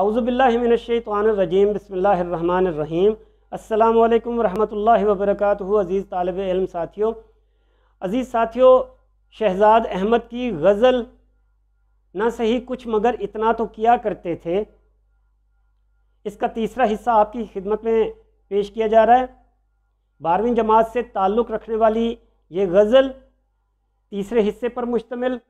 आउज़बिल्लिमिनशानरजीम बसमीम अल्लाम वरहमल वबरक अज़ीज़ तालब इलम साथियों अज़ीज़ साथियों शहजाद अहमद की गज़ल न सही कुछ मगर इतना तो किया करते थे इसका तीसरा हिस्सा आपकी खिदमत में पेश किया जा रहा है बारहवीं जमात से ताल्लुक़ रखने वाली ये गज़ल तीसरे हिस्से पर मुश्तमिल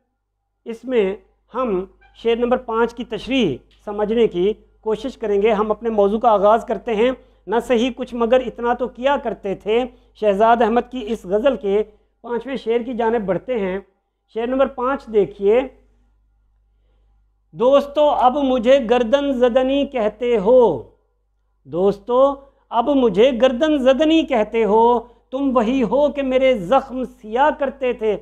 इसमें हम शेर नंबर पाँच की तशरी समझने की कोशिश करेंगे हम अपने मौजू का आगाज़ करते हैं न सही कुछ मगर इतना तो किया करते थे शहजाद अहमद की इस गज़ल के पाँचवें शेर की जानब बढ़ते हैं शेर नंबर पाँच देखिए दोस्तों अब मुझे गर्दन जदनी कहते हो दोस्तों अब मुझे गर्दन जदनी कहते हो तुम वही हो कि मेरे ज़ख्म सिया करते थे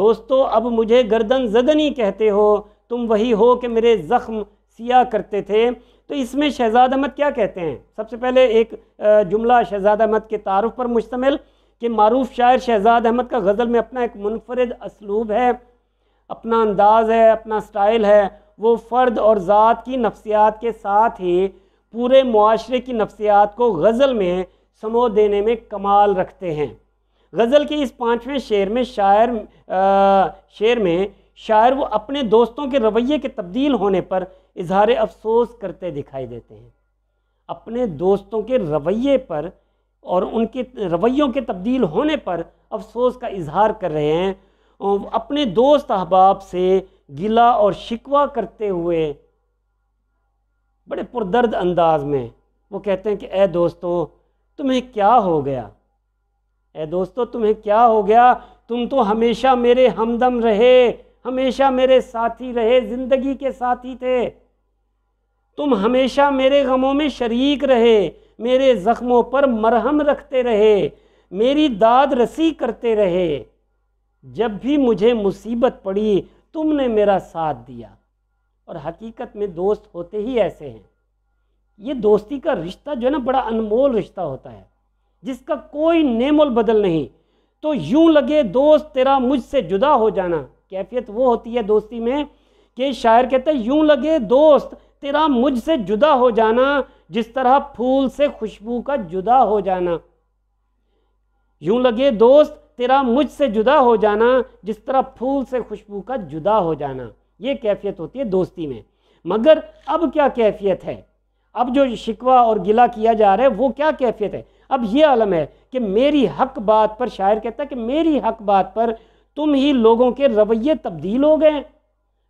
दोस्तों अब मुझे गर्दन जदनी कहते हो तुम वही हो कि मेरे ज़ख्म सिया करते थे तो इसमें शहजाद अहमद क्या कहते हैं सबसे पहले एक जुमला शहजाद अहमद के तारफ़ पर मुश्तमिल कि मरूफ शायर शहजाद अहमद का गज़ल में अपना एक मुनफरद इसलूब है अपना अंदाज़ है अपना स्टाइल है वो फ़र्द और ज़ात की नफसियात के साथ ही पूरे माशरे की नफसियात को गज़ल में समो देने में कमाल रखते हैं गज़ल के इस पाँचवें शेर में शायर आ, शेर में शायर वो अपने दोस्तों के रवैये के तब्दील होने पर इजहार अफसोस करते दिखाई देते हैं अपने दोस्तों के रवैये पर और उनके रवैयों के तब्दील होने पर अफसोस का इजहार कर रहे हैं अपने दोस्त अहबाब से गिला और शिकवा करते हुए बड़े पुरदर्द अंदाज में वो कहते हैं कि ए दोस्तों तुम्हें क्या हो गया ए दोस्तों तुम्हें क्या हो गया तुम तो हमेशा मेरे हमदम रहे हमेशा मेरे साथी रहे ज़िंदगी के साथी थे तुम हमेशा मेरे गमों में शरीक रहे मेरे ज़ख्मों पर मरहम रखते रहे मेरी दाद रसी करते रहे जब भी मुझे मुसीबत पड़ी तुमने मेरा साथ दिया और हकीकत में दोस्त होते ही ऐसे हैं ये दोस्ती का रिश्ता जो है ना बड़ा अनमोल रिश्ता होता है जिसका कोई नेमोल बदल नहीं तो यूं लगे दोस्त तेरा मुझसे जुदा हो जाना कैफियत वो होती है दोस्ती में कि शायर कहते हैं यूं लगे दोस्त तेरा मुझसे जुदा हो जाना जिस तरह फूल से खुशबू का जुदा हो जाना यूं लगे दोस्त तेरा मुझसे जुदा हो जाना जिस तरह फूल से खुशबू का जुदा हो जाना ये कैफियत होती है दोस्ती में मगर अब क्या कैफियत है अब जो शिकवा और गिला किया जा रहा है वो क्या कैफियत है अब ये आलम है कि मेरी हक बात पर शायर कहता है कि मेरी हक बात पर तुम ही लोगों के रवैये तब्दील हो गए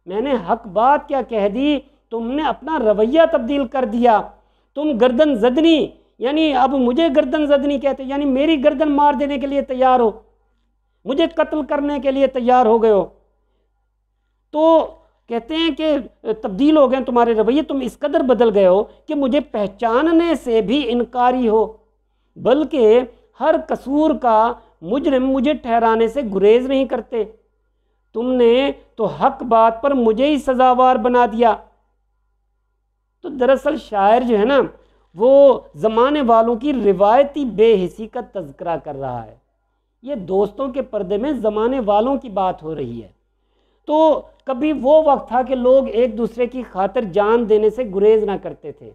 मैंने हक बात क्या कह दी तुमने अपना रवैया तब्दील कर दिया तुम गर्दन जदनी यानी अब मुझे गर्दन जदनी कहते यानी मेरी गर्दन मार देने के लिए तैयार हो मुझे कत्ल करने के लिए तैयार हो गए हो तो कहते हैं कि तब्दील हो गए तुम्हारे रवैये तुम इस कदर बदल गए हो कि मुझे पहचानने से भी इनकारी हो बल्कि हर कसूर का मुजरिम मुझे ठहराने से गुरेज नहीं करते तुमने तो हक बात पर मुझे ही सज़ावार बना दिया तो दरअसल शायर जो है ना वो ज़माने वालों की रिवायती बेहिसी का तस्करा कर रहा है ये दोस्तों के पर्दे में ज़माने वालों की बात हो रही है तो कभी वो वक्त था कि लोग एक दूसरे की खातिर जान देने से गुरेज ना करते थे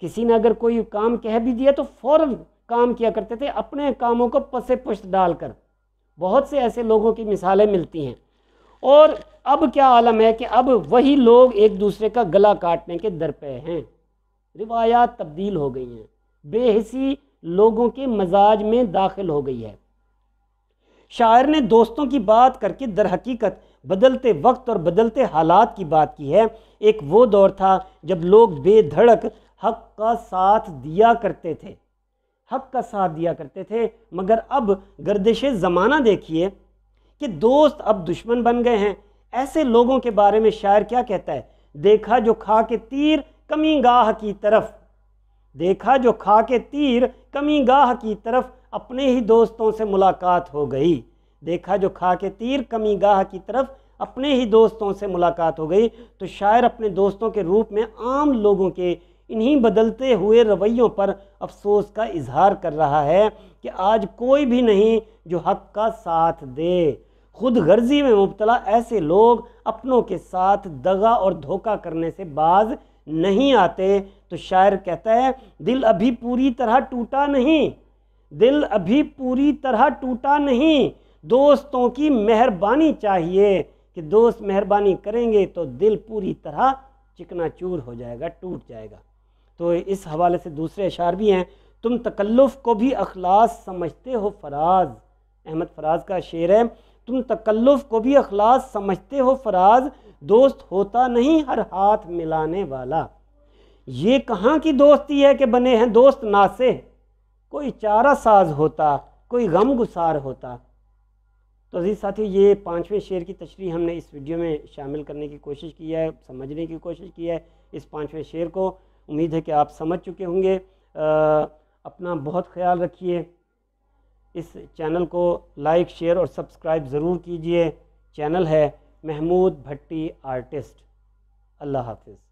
किसी ने अगर कोई काम कह भी दिया तो फौरन काम किया करते थे अपने कामों को पसे पुष्ट डालकर बहुत से ऐसे लोगों की मिसालें मिलती हैं और अब क्या आलम है कि अब वही लोग एक दूसरे का गला काटने के दर पे हैं रिवायात तब्दील हो गई हैं बेहसी लोगों के मजाज में दाखिल हो गई है शायर ने दोस्तों की बात करके दर हकीकत बदलते वक्त और बदलते हालात की बात की है एक वो दौर था जब लोग बेधड़क हक का साथ दिया करते थे हक का साथ दिया करते थे मगर अब गर्दिश ज़माना देखिए कि दोस्त अब दुश्मन बन गए हैं ऐसे लोगों के बारे में शायर क्या कहता है देखा जो खा के तीर कमी गाह की तरफ देखा जो खा के तीर कमी गाह की तरफ अपने ही दोस्तों से मुलाकात हो गई देखा जो खा के तीर कमी गाह की तरफ अपने ही दोस्तों से मुलाकात हो गई तो शायर अपने दोस्तों के रूप में आम लोगों के इन्हीं बदलते हुए रवैयों पर अफसोस का इजहार कर रहा है कि आज कोई भी नहीं जो हक का साथ दे खुद गर्जी में मुबतला ऐसे लोग अपनों के साथ दगा और धोखा करने से बाज नहीं आते तो शायर कहता है दिल अभी पूरी तरह टूटा नहीं दिल अभी पूरी तरह टूटा नहीं दोस्तों की मेहरबानी चाहिए कि दोस्त मेहरबानी करेंगे तो दिल पूरी तरह चिकनाचूर हो जाएगा टूट जाएगा तो इस हवाले से दूसरे अशार भी हैं तुम तकल्लुफ़ को भी अखलास समझते हो फराज अहमद फराज का शेर है तुम तकल्लुफ़ को भी अखलास समझते हो फराज दोस्त होता नहीं हर हाथ मिलाने वाला ये कहाँ की दोस्ती है कि बने हैं दोस्त नासे कोई चारा साज होता कोई गम गुसार होता तो अजीज़ साथियों ये पाँचवें शेर की तशरी हमने इस वीडियो में शामिल करने की कोशिश की है समझने की कोशिश की है इस पाँचवें शेर को उम्मीद है कि आप समझ चुके होंगे अपना बहुत ख्याल रखिए इस चैनल को लाइक शेयर और सब्सक्राइब ज़रूर कीजिए चैनल है महमूद भट्टी आर्टिस्ट अल्लाह हाफिज़